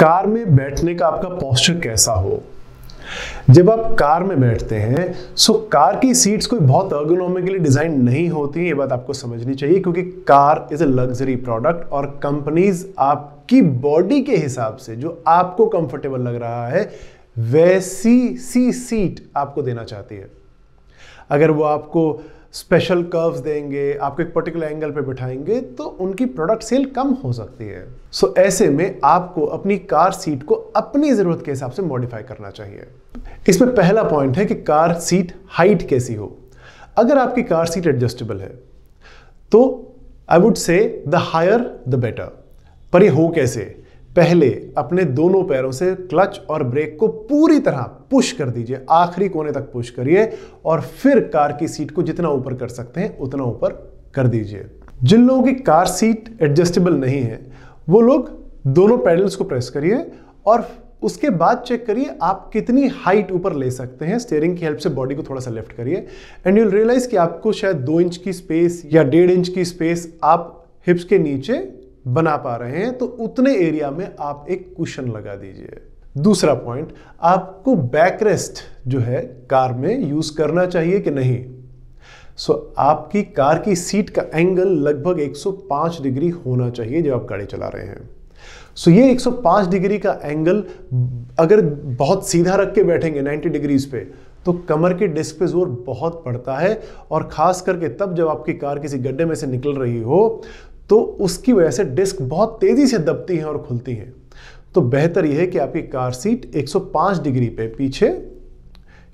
car में बैठने का आपका पॉस्चर कैसा हो जब आप कार में बैठते हैं सो कार की सीट्स कोई बहुत अर्गोनॉमिकली डिजाइन नहीं होती ये बात आपको समझनी चाहिए क्योंकि car is a luxury product और कंपनीज आपकी बॉडी के हिसाब से जो आपको कंफर्टेबल लग रहा है वैसी सी सीट आपको देना चाहती है अगर वो आपको स्पेशल कर्व्स देंगे आपको एक पर्टिकुलर एंगल पे बिठाएंगे तो उनकी प्रोडक्ट सेल कम हो सकती है सो so, ऐसे में आपको अपनी कार सीट को अपनी ज़रूरत के हिसाब से मॉडिफाई करना चाहिए इसमें पहला पॉइंट है कि कार सीट हाइट कैसी हो अगर आपकी कार सीट एडजस्टेबल है तो I would say the higher the better पर ये हो कैसे पहले अपने दोनों पैरों से क्लच और ब्रेक को पूरी तरह पुश कर दीजिए आखिरी कोने तक पुश करिए और फिर कार की सीट को जितना ऊपर कर सकते हैं उतना ऊपर कर दीजिए जिन लोगों की कार सीट एडजस्टेबल नहीं है वो लोग दोनों पैडल्स को प्रेस करिए और उसके बाद चेक करिए आप कितनी हाइट ऊपर ले सकते हैं स्टेयरिंग की हेल्प से बॉडी को थोड़ा सा लिफ्ट करिए एंड यूल रियलाइज कि आपको शायद दो इंच की स्पेस या डेढ़ इंच की स्पेस आप हिप्स के नीचे बना पा रहे हैं तो उतने एरिया में आप एक कुशन लगा दीजिए दूसरा पॉइंट आपको बैकरेस्ट जो है कार में यूज़ करना चाहिए कि नहीं सो so, आपकी कार की सीट का एंगल लगभग 105 डिग्री होना चाहिए जब आप गाड़ी चला रहे हैं सो so, ये 105 डिग्री का एंगल अगर बहुत सीधा रख के बैठेंगे 90 डिग्रीज पे तो कमर के डिस्क पे जोर बहुत पड़ता है और ख़ास करके तब जब आपकी कार किसी गड्ढे में से निकल रही हो तो उसकी वजह से डिस्क बहुत तेज़ी से दबती है और खुलती है तो बेहतर यह है कि आपकी कार सीट 105 डिग्री पे पीछे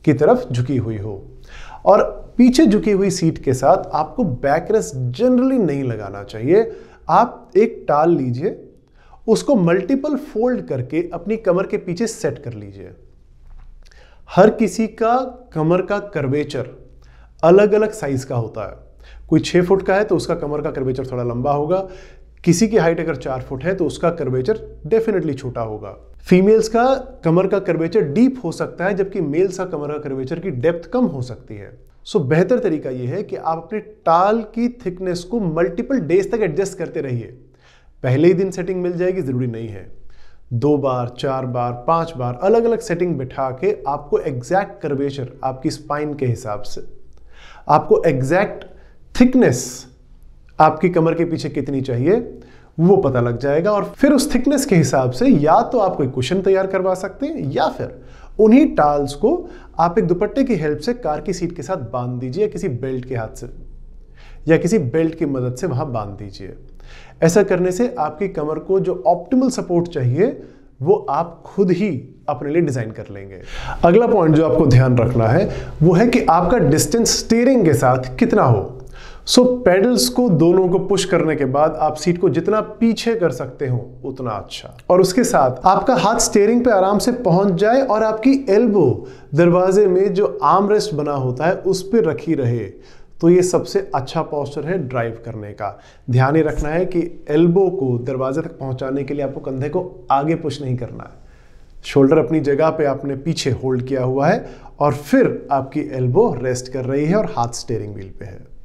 की तरफ झुकी हुई हो और पीछे झुकी हुई सीट के साथ आपको बैकरेस जनरली नहीं लगाना चाहिए आप एक टाल लीजिए उसको मल्टीपल फोल्ड करके अपनी कमर के पीछे सेट कर लीजिए हर किसी का कमर का कर्वेचर अलग अलग साइज का होता है कोई छः फुट का है तो उसका कमर का कर्वेचर थोड़ा लंबा होगा किसी की हाइट अगर चार फुट है तो उसका कर्वेचर डेफिनेटली छोटा होगा फीमेल्स का कमर का कर्वेचर डीप हो सकता है जबकि मेल्स का कमर का कर्वेचर की डेप्थ कम हो सकती है सो so, बेहतर तरीका यह है कि आप अपने टाल की थिकनेस को मल्टीपल डेज तक एडजस्ट करते रहिए पहले ही दिन सेटिंग मिल जाएगी ज़रूरी नहीं है दो बार चार बार पांच बार अलग अलग सेटिंग बिठा के आपको एग्जैक्ट कर्वेचर आपकी स्पाइन के हिसाब से आपको एग्जैक्ट थिकनेस आपकी कमर के पीछे कितनी चाहिए वो पता लग जाएगा और फिर उस थिकनेस के हिसाब से या तो आप कोई कुशन तैयार करवा सकते हैं या फिर उन्हीं टाल्स को आप एक दुपट्टे की हेल्प से कार की सीट के साथ बांध दीजिए या किसी बेल्ट के हाथ से या किसी बेल्ट की मदद से वहां बांध दीजिए ऐसा करने से आपकी कमर को जो ऑप्टिमल सपोर्ट चाहिए वो आप खुद ही अपने लिए डिजाइन कर लेंगे अगला पॉइंट जो आपको ध्यान रखना है वो है कि आपका डिस्टेंस स्टीयरिंग के साथ कितना हो सो so, पेडल्स को दोनों को पुश करने के बाद आप सीट को जितना पीछे कर सकते हो उतना अच्छा और उसके साथ आपका हाथ स्टेयरिंग पे आराम से पहुंच जाए और आपकी एल्बो दरवाजे में जो आर्म रेस्ट बना होता है उस पर रखी रहे तो ये सबसे अच्छा पॉस्चर है ड्राइव करने का ध्यान ही रखना है कि एल्बो को दरवाजे तक पहुंचाने के लिए आपको कंधे को आगे पुश नहीं करना है शोल्डर अपनी जगह पे आपने पीछे होल्ड किया हुआ है और फिर आपकी एल्बो रेस्ट कर रही है और हाथ स्टेयरिंग व्हील पे है